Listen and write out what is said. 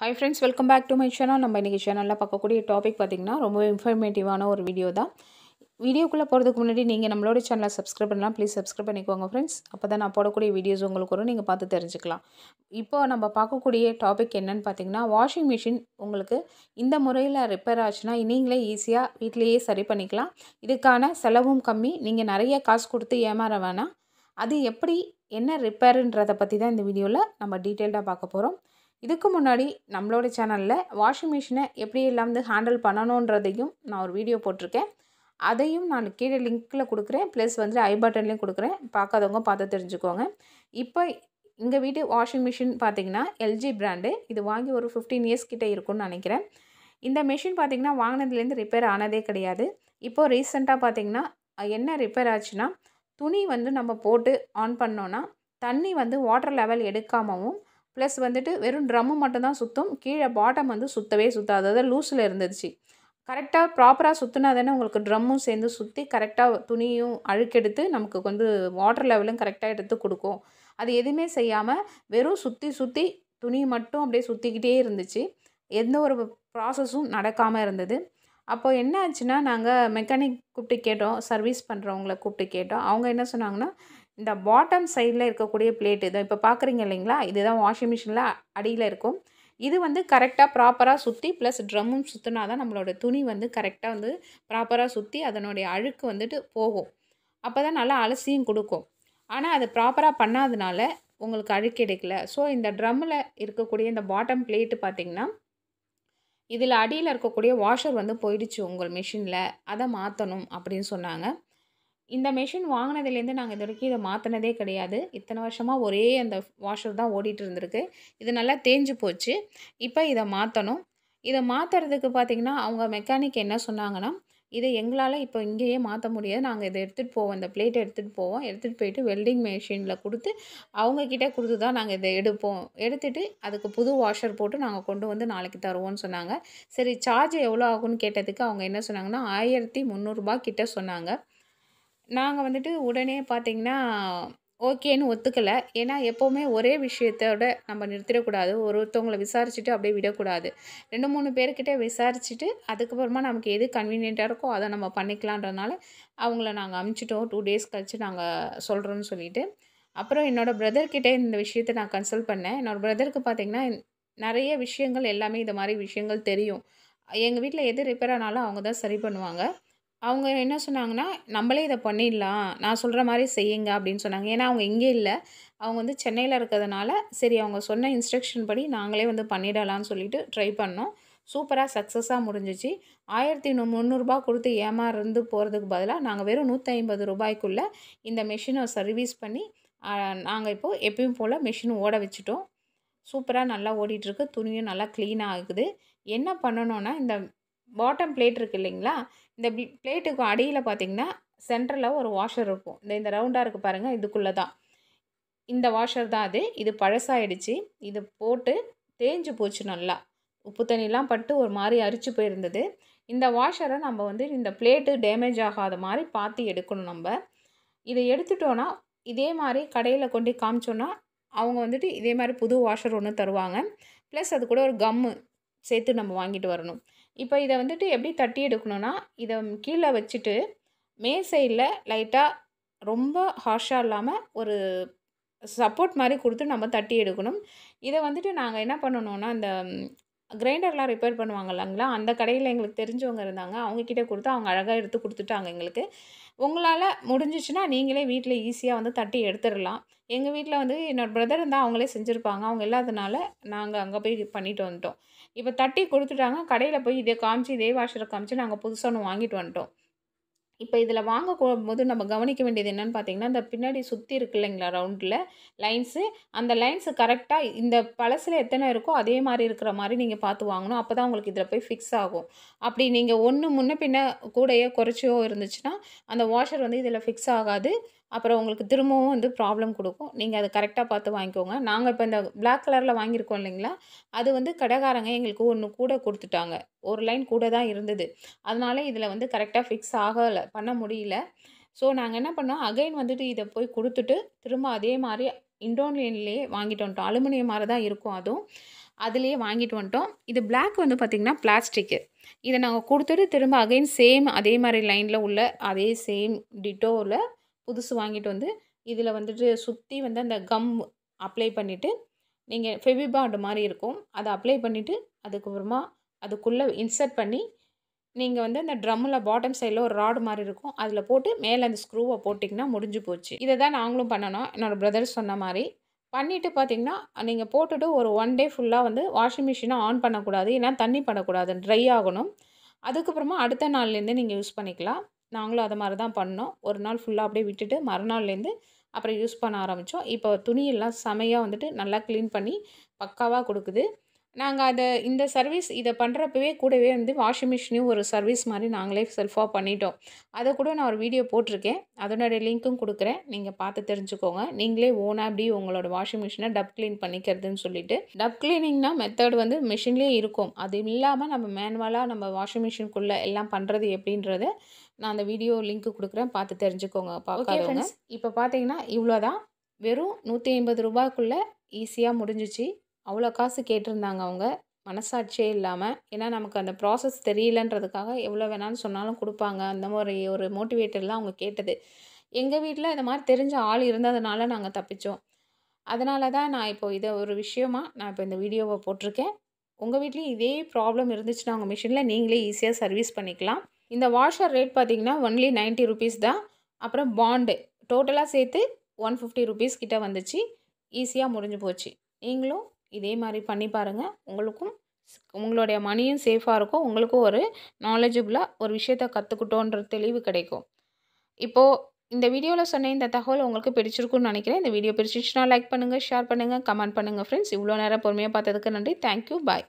hi friends welcome back to my channel நம்ம இன்றைக்கி சேனலில் பார்க்கக்கூடிய டாபிக் பார்த்திங்கன்னா ரொம்ப இன்ஃபர்மேட்டிவான ஒரு வீடியோ தான் வீடியோக்குள்ளே போகிறதுக்கு முன்னாடி நீங்கள் நம்மளோட சேனலில் சப்ஸ்கிரைப் பண்ணலாம் ப்ளீஸ் சப்ஸ்கிரைப் பண்ணிக்கோங்க ஃப்ரெண்ட்ஸ் அப்போ தான் நான் போடக்கூடிய வீடியோஸ் உங்களுக்கு வரும் நீங்கள் பார்த்து தெரிஞ்சுக்கலாம் இப்போ நம்ம பார்க்கக்கூடிய டாபிக் என்னன்னு பார்த்தீங்கன்னா வாஷிங் மிஷின் உங்களுக்கு இந்த முறையில் ரிப்பேர் ஆச்சுன்னா நீங்களே ஈஸியாக வீட்டிலையே சரி பண்ணிக்கலாம் இதுக்கான செலவும் கம்மி நீங்கள் நிறைய காசு கொடுத்து ஏமாற வேணாம் அது எப்படி என்ன ரிப்பேருன்றதை பற்றி தான் இந்த வீடியோவில் நம்ம டீட்டெயில்டாக பார்க்க போகிறோம் இதுக்கு முன்னாடி நம்மளோட சேனலில் வாஷிங் மிஷினை எப்படி எல்லாம் வந்து ஹேண்டில் பண்ணணுன்றதையும் நான் ஒரு வீடியோ போட்டிருக்கேன் அதையும் நான் கீழே லிங்க்கில் கொடுக்குறேன் ப்ளஸ் வந்து ஐ பட்டன்லேயும் கொடுக்குறேன் பார்க்காதவங்க பார்த்து தெரிஞ்சுக்கோங்க இப்போ இங்கே வீட்டு வாஷிங் மிஷின் பார்த்திங்கன்னா எல்ஜி பிராண்டு இது வாங்கி ஒரு ஃபிஃப்டீன் இயர்ஸ் கிட்டே இருக்கும்னு நினைக்கிறேன் இந்த மிஷின் பார்த்திங்கன்னா வாங்கினதுலேருந்து ரிப்பேர் ஆனதே கிடையாது இப்போது ரீசெண்டாக பார்த்திங்கன்னா என்ன ரிப்பேர் ஆச்சுன்னா துணி வந்து நம்ம போட்டு ஆன் பண்ணோன்னா தண்ணி வந்து வாட்டர் லெவல் எடுக்காமவும் ப்ளஸ் வந்துட்டு வெறும் ட்ரம்மு மட்டும்தான் சுத்தும் கீழே பாட்டம் வந்து சுற்றவே சுத்தாது அதாவது லூஸில் இருந்துச்சு கரெக்டாக ப்ராப்பராக சுற்றினா தானே உங்களுக்கு ட்ரம்மும் சேர்ந்து சுற்றி கரெக்டாக துணியும் அழுக்கெடுத்து நமக்கு வந்து வாட்டர் லெவலும் கரெக்டாக எடுத்து கொடுக்கும் அது எதுவுமே செய்யாமல் வெறும் சுற்றி சுற்றி துணி மட்டும் அப்படியே சுற்றிக்கிட்டே இருந்துச்சு எந்த ஒரு ப்ராசஸும் நடக்காமல் இருந்தது அப்போ என்ன ஆச்சுன்னா நாங்கள் மெக்கானிக் கூப்பிட்டு கேட்டோம் சர்வீஸ் பண்ணுறவங்கள கூப்பிட்டு கேட்டோம் அவங்க என்ன சொன்னாங்கன்னா இந்த பாட்டம் சைடில் இருக்கக்கூடிய பிளேட்டு இதை இப்போ பார்க்குறீங்க இல்லைங்களா இதுதான் வாஷிங் மிஷினில் அடியில் இருக்கும் இது வந்து கரெக்டாக ப்ராப்பராக சுற்றி ப்ளஸ் ட்ரம்மும் சுற்றினா தான் நம்மளோட துணி வந்து கரெக்டாக வந்து ப்ராப்பராக சுற்றி அதனுடைய அழுக்கு வந்துட்டு போகும் அப்போ தான் நல்லா அலசியும் கொடுக்கும் ஆனால் அது ப்ராப்பராக பண்ணாதனால உங்களுக்கு அழுக்கு எடுக்கல ஸோ இந்த ட்ரம்மில் இருக்கக்கூடிய இந்த பாட்டம் பிளேட்டு பார்த்திங்கன்னா இதில் அடியில் இருக்கக்கூடிய வாஷர் வந்து போயிடுச்சு உங்கள் மிஷினில் அதை மாற்றணும் அப்படின்னு சொன்னாங்க இந்த மெஷின் வாங்கினதுலேருந்து நாங்கள் இது வரைக்கும் இதை மாற்றினதே கிடையாது இத்தனை வருஷமாக ஒரே அந்த வாஷர் தான் ஓடிட்டு இருந்திருக்கு இது நல்லா தேஞ்சு போச்சு இப்போ இதை மாற்றணும் இதை மாற்றுறதுக்கு பார்த்திங்கன்னா அவங்க மெக்கானிக் என்ன சொன்னாங்கன்னா இதை எங்களால் இப்போ இங்கேயே மாற்ற முடியாது நாங்கள் இதை எடுத்துகிட்டு போவோம் இந்த பிளேட்டை எடுத்துகிட்டு போவோம் எடுத்துகிட்டு போயிட்டு வெல்டிங் மெஷினில் கொடுத்து அவங்கக்கிட்ட கொடுத்து தான் நாங்கள் இதை எடுப்போம் எடுத்துகிட்டு அதுக்கு புது வாஷர் போட்டு நாங்கள் கொண்டு வந்து நாளைக்கு தருவோம்னு சொன்னாங்க சரி சார்ஜ் எவ்வளோ ஆகும்னு கேட்டதுக்கு அவங்க என்ன சொன்னாங்கன்னா ஆயிரத்தி முந்நூறுரூபா கிட்டே சொன்னாங்க நாங்கள் வந்துட்டு உடனே பார்த்திங்கன்னா ஓகேன்னு ஒத்துக்கலை ஏன்னா எப்போவுமே ஒரே விஷயத்தோட நம்ம நிறுத்திடக்கூடாது ஒரு ஒருத்தவங்களை விசாரிச்சுட்டு அப்படியே விடக்கூடாது ரெண்டு மூணு பேர்கிட்ட விசாரிச்சுட்டு அதுக்கப்புறமா நமக்கு எது கன்வீனியண்ட்டாக இருக்கோ அதை நம்ம பண்ணிக்கலான்றதுனால அவங்கள நாங்கள் அமுச்சிட்டோம் டூ டேஸ் கழித்து நாங்கள் சொல்கிறோன்னு சொல்லிட்டு அப்புறம் என்னோடய பிரதர்கிட்ட இந்த விஷயத்தை நான் கன்சல்ட் பண்ணேன் என்னோடய பிரதருக்கு பார்த்திங்கன்னா நிறைய விஷயங்கள் எல்லாமே இந்த மாதிரி விஷயங்கள் தெரியும் எங்கள் வீட்டில் எது ரிப்பேர் ஆனாலும் அவங்க தான் சரி பண்ணுவாங்க அவங்க என்ன சொன்னாங்கன்னா நம்மளே இதை பண்ணிடலாம் நான் சொல்கிற மாதிரி செய்யுங்க அப்படின்னு சொன்னாங்க ஏன்னா அவங்க இங்கே இல்லை அவங்க வந்து சென்னையில் இருக்கிறதுனால சரி அவங்க சொன்ன இன்ஸ்ட்ரக்ஷன் படி நாங்களே வந்து பண்ணிடலாம்னு சொல்லிட்டு ட்ரை பண்ணோம் சூப்பராக சக்ஸஸாக முடிஞ்சிச்சு ஆயிரத்தி முந்நூறுரூபா கொடுத்து ஏமாறந்து போகிறதுக்கு பதிலாக நாங்கள் வெறும் நூற்றி ஐம்பது ரூபாய்க்குள்ளே இந்த மிஷினை சர்வீஸ் பண்ணி நாங்கள் இப்போது எப்பயும் போல் மிஷின் ஓட வச்சுட்டோம் சூப்பராக நல்லா ஓடிட்டுருக்கு துணியும் நல்லா க்ளீன் ஆகுது என்ன பண்ணணுன்னா இந்த பாட்டம் பிளேட் இருக்குது இல்லைங்களா இந்த பிளேட்டுக்கு அடியில் பார்த்திங்கன்னா சென்டரில் ஒரு வாஷர் இருக்கும் இந்த இந்த ரவுண்டாக இருக்குது பாருங்கள் இதுக்குள்ளே தான் இந்த வாஷர் தான் அது இது பழசாயிடுச்சு இது போட்டு தேஞ்சு போச்சு நல்லா உப்பு தண்ணிலாம் பட்டு ஒரு மாதிரி அரிச்சு போயிருந்தது இந்த வாஷரை நம்ம வந்து இந்த பிளேட்டு டேமேஜ் ஆகாத மாதிரி பார்த்து எடுக்கணும் நம்ம இதை எடுத்துட்டோன்னா இதே மாதிரி கடையில் கொண்டு காமிச்சோன்னா அவங்க வந்துட்டு இதே மாதிரி புது வாஷர் ஒன்று தருவாங்க ப்ளஸ் அது கூட ஒரு கம்மு சேர்த்து நம்ம வாங்கிட்டு வரணும் இப்போ இதை வந்துட்டு எப்படி தட்டி எடுக்கணும்னா இதை கீழே வச்சுட்டு மே சைடில் லைட்டாக ரொம்ப ஹார்ஷாக இல்லாமல் ஒரு சப்போர்ட் மாதிரி கொடுத்து நம்ம தட்டி எடுக்கணும் இதை வந்துட்டு நாங்கள் என்ன பண்ணணுன்னா அந்த கிரைண்டர்லாம் ரிப்பேர் பண்ணுவாங்க இல்லைங்களா அந்த கடையில் எங்களுக்கு தெரிஞ்சவங்க இருந்தாங்க அவங்கக்கிட்ட கொடுத்து அவங்க அழகாக எடுத்து கொடுத்துட்டாங்க எங்களுக்கு உங்களால் முடிஞ்சிச்சுன்னா நீங்களே வீட்டில் ஈஸியாக வந்து தட்டி எடுத்துடலாம் எங்கள் வீட்டில் வந்து என்னோடய பிரதர் இருந்தால் அவங்களே செஞ்சுருப்பாங்க அவங்க இல்லாதனால நாங்கள் அங்கே போய் பண்ணிட்டு வந்துட்டோம் இப்போ தட்டி கொடுத்துட்டாங்க கடையில் போய் இதை காமிச்சு இதே வாஷரை காமிச்சு நாங்கள் புதுசாக ஒன்று வாங்கிட்டு வந்துட்டோம் இப்போ இதில் வாங்க போது நம்ம கவனிக்க வேண்டியது என்னென்னு பார்த்தீங்கன்னா இந்த பின்னாடி சுற்றி இருக்கு இல்லைங்களா ரவுண்டில் லைன்ஸு அந்த லைன்ஸு கரெக்டாக இந்த பழசில் எத்தனை இருக்கோ அதே மாதிரி இருக்கிற மாதிரி நீங்கள் பார்த்து வாங்கணும் அப்போ தான் உங்களுக்கு இதில் போய் ஃபிக்ஸ் ஆகும் அப்படி நீங்கள் ஒன்று முன்ன பின்ன கூடையோ குறைச்சியோ இருந்துச்சுன்னா அந்த வாஷர் வந்து இதில் ஃபிக்ஸ் ஆகாது அப்புறம் உங்களுக்கு திரும்பவும் வந்து ப்ராப்ளம் கொடுக்கும் நீங்கள் அதை கரெக்டாக பார்த்து வாங்கிக்கோங்க நாங்கள் இப்போ இந்த பிளாக் கலரில் வாங்கியிருக்கோம் இல்லைங்களா அது வந்து கடைக்காரங்க எங்களுக்கு ஒன்று கூட கொடுத்துட்டாங்க ஒரு லைன் கூட தான் இருந்தது அதனால இதில் வந்து கரெக்டாக ஃபிக்ஸ் ஆகலை பண்ண முடியல ஸோ நாங்கள் என்ன பண்ணோம் அகைன் வந்துட்டு இதை போய் கொடுத்துட்டு திரும்ப அதே மாதிரி இண்டோன்லேயே வாங்கிட்டு வந்துட்டோம் அலுமினியம் மாதிரி தான் இருக்கும் அதுவும் அதுலேயே வாங்கிட்டு வந்துட்டோம் இது பிளாக் வந்து பார்த்திங்கன்னா பிளாஸ்டிக்கு இதை நாங்கள் கொடுத்துட்டு திரும்ப அகைன் சேம் அதே மாதிரி லைனில் உள்ள அதே சேம் டிட்டோவில் புதுசு வாங்கிட்டு வந்து இதில் வந்துட்டு சுற்றி வந்து அந்த கம் அப்ளை பண்ணிவிட்டு நீங்கள் ஃபெவிபாட் மாதிரி இருக்கும் அதை அப்ளை பண்ணிவிட்டு அதுக்கப்புறமா அதுக்குள்ளே இன்சர்ட் பண்ணி நீங்கள் வந்து அந்த ட்ரம்மில் பாட்டம் சைடில் ஒரு ராடு மாதிரி இருக்கும் அதில் போட்டு மேலே அந்த ஸ்க்ரூவை போட்டிங்கன்னா முடிஞ்சு போச்சு இதை தான் நாங்களும் பண்ணணும் என்னோடய பிரதர் சொன்ன மாதிரி பண்ணிவிட்டு பார்த்தீங்கன்னா நீங்கள் போட்டுட்டு ஒரு ஒன் டே ஃபுல்லாக வந்து வாஷிங் மிஷினை ஆன் பண்ணக்கூடாது ஏன்னா தண்ணி பண்ணக்கூடாது ட்ரை ஆகணும் அதுக்கப்புறமா அடுத்த நாள்லேருந்து நீங்கள் யூஸ் பண்ணிக்கலாம் நாங்களும் அதை மாதிரி தான் பண்ணோம் ஒரு நாள் ஃபுல்லாக அப்படியே விட்டுட்டு மறுநாள்லேருந்து அப்புறம் யூஸ் பண்ண ஆரம்பித்தோம் இப்போ துணியெல்லாம் செமையாக வந்துட்டு நல்லா க்ளீன் பண்ணி பக்காவாக கொடுக்குது நாங்கள் அதை இந்த சர்வீஸ் இதை பண்ணுறப்பவே கூடவே வந்து வாஷிங் மிஷினையும் ஒரு சர்வீஸ் மாதிரி நாங்களே செல்ஃபாக பண்ணிட்டோம் அதை கூட நான் ஒரு வீடியோ போட்டிருக்கேன் அதனுடைய லிங்க்கும் கொடுக்குறேன் நீங்கள் பார்த்து தெரிஞ்சுக்கோங்க நீங்களே ஓனாக அப்படி உங்களோட வாஷிங் மிஷினை டப் க்ளீன் பண்ணிக்கிறதுன்னு சொல்லிட்டு டப் க்ளீனிங்னா மெத்தட் வந்து மிஷின்லேயே இருக்கும் அது இல்லாமல் நம்ம மேனுவலாக நம்ம வாஷிங் மிஷினுக்குள்ளே எல்லாம் பண்ணுறது எப்படின்றத நான் அந்த வீடியோ லிங்க் கொடுக்குறேன் பார்த்து தெரிஞ்சுக்கோங்க பார்க்காதவங்க இப்போ பார்த்தீங்கன்னா இவ்வளோதான் வெறும் நூற்றி ஐம்பது ரூபாய்க்குள்ளே ஈஸியாக முடிஞ்சிச்சு அவ்வளோ காசு கேட்டிருந்தாங்க அவங்க மனசாட்சியே இல்லாமல் ஏன்னா நமக்கு அந்த ப்ராசஸ் தெரியலன்றதுக்காக எவ்வளோ வேணாலும் சொன்னாலும் கொடுப்பாங்க அந்த மாதிரி ஒரு மோட்டிவேட்டர்லாம் அவங்க கேட்டது எங்கள் வீட்டில் இந்த மாதிரி தெரிஞ்ச ஆள் இருந்ததுனால நாங்கள் தப்பித்தோம் அதனால தான் நான் இப்போ இதை ஒரு விஷயமா நான் இப்போ இந்த வீடியோவை போட்டிருக்கேன் உங்கள் வீட்லேயும் இதே ப்ராப்ளம் இருந்துச்சுன்னா உங்கள் மிஷினில் நீங்களே ஈஸியாக சர்வீஸ் பண்ணிக்கலாம் இந்த வாஷர் ரேட் பார்த்திங்கன்னா ஒன்லி நைன்ட்டி ருபீஸ் தான் அப்புறம் பாண்டு டோட்டலாக சேர்த்து ஒன் ஃபிஃப்டி ருபீஸ் கிட்டே வந்துச்சு ஈஸியாக முடிஞ்சு போச்சு நீங்களும் இதே மாதிரி பண்ணி பாருங்கள் உங்களுக்கும் உங்களுடைய மணியும் சேஃபாக இருக்கும் உங்களுக்கும் ஒரு நாலேஜபுளாக ஒரு விஷயத்தை கற்றுக்கிட்டோன்ற தெளிவு கிடைக்கும் இப்போது இந்த வீடியோவில் சொன்ன இந்த தகவல் உங்களுக்கு பிடிச்சிருக்குன்னு நினைக்கிறேன் இந்த வீடியோ பிடிச்சிருச்சுன்னா லைக் பண்ணுங்கள் ஷேர் பண்ணுங்கள் கமெண்ட் பண்ணுங்கள் ஃப்ரெண்ட்ஸ் இவ்வளோ நேரம் பொறுமையாக பார்த்ததுக்கு நன்றி தேங்க்யூ பாய்